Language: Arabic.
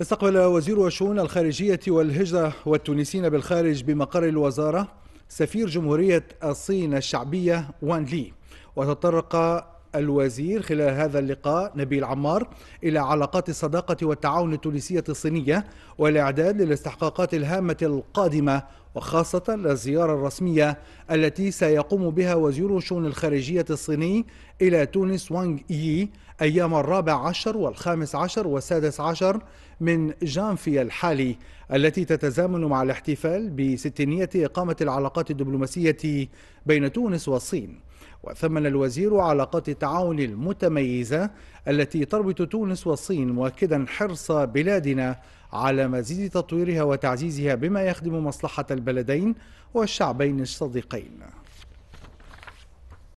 استقبل وزير الشؤون الخارجية والهجرة والتونسيين بالخارج بمقر الوزارة سفير جمهورية الصين الشعبية وان لي وتطرق الوزير خلال هذا اللقاء نبيل عمار إلى علاقات الصداقة والتعاون التونسية الصينية والإعداد للاستحقاقات الهامة القادمة وخاصة للزيارة الرسمية التي سيقوم بها وزير الشؤون الخارجية الصيني إلى تونس وانغ يي أيام الرابع عشر والخامس عشر والسادس عشر من جانفي الحالي التي تتزامن مع الاحتفال بستينية إقامة العلاقات الدبلوماسية بين تونس والصين وثمن الوزير علاقات التعاون المتميزة التي تربط تونس والصين مؤكدا حرص بلادنا على مزيد تطويرها وتعزيزها بما يخدم مصلحة البلدين والشعبين الصديقين